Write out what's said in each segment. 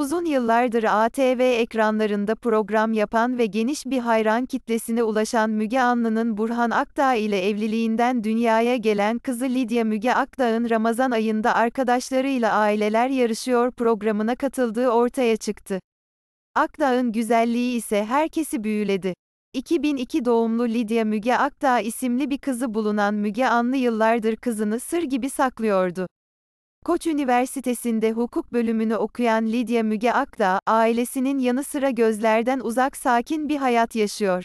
Uzun yıllardır ATV ekranlarında program yapan ve geniş bir hayran kitlesine ulaşan Müge Anlı'nın Burhan Akdağ ile evliliğinden dünyaya gelen kızı Lidya Müge Akdağ'ın Ramazan ayında arkadaşlarıyla Aileler Yarışıyor programına katıldığı ortaya çıktı. Akdağ'ın güzelliği ise herkesi büyüledi. 2002 doğumlu Lidya Müge Akdağ isimli bir kızı bulunan Müge Anlı yıllardır kızını sır gibi saklıyordu. Koç Üniversitesi'nde hukuk bölümünü okuyan Lidya Müge Akdağ, ailesinin yanı sıra gözlerden uzak sakin bir hayat yaşıyor.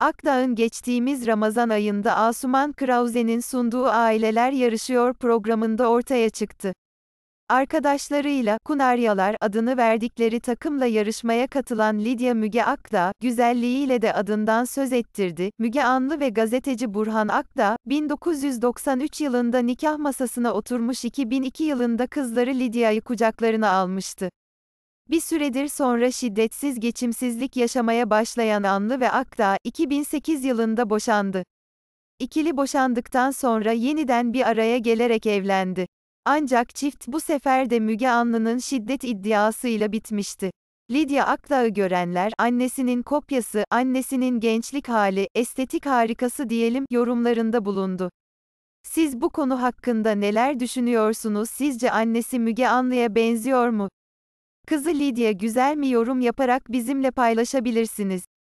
Akdağ'ın geçtiğimiz Ramazan ayında Asuman Krauze'nin sunduğu Aileler Yarışıyor programında ortaya çıktı. Arkadaşlarıyla Kunaryalar adını verdikleri takımla yarışmaya katılan Lidya Müge Akda, güzelliğiyle de adından söz ettirdi. Müge Anlı ve gazeteci Burhan Akda, 1993 yılında nikah masasına oturmuş 2002 yılında kızları Lidya'yı kucaklarına almıştı. Bir süredir sonra şiddetsiz geçimsizlik yaşamaya başlayan Anlı ve Akda, 2008 yılında boşandı. İkili boşandıktan sonra yeniden bir araya gelerek evlendi. Ancak çift bu sefer de Müge Anlı'nın şiddet iddiasıyla bitmişti. Lidya Akdağ'ı görenler, annesinin kopyası, annesinin gençlik hali, estetik harikası diyelim, yorumlarında bulundu. Siz bu konu hakkında neler düşünüyorsunuz? Sizce annesi Müge Anlı'ya benziyor mu? Kızı Lidya güzel mi yorum yaparak bizimle paylaşabilirsiniz.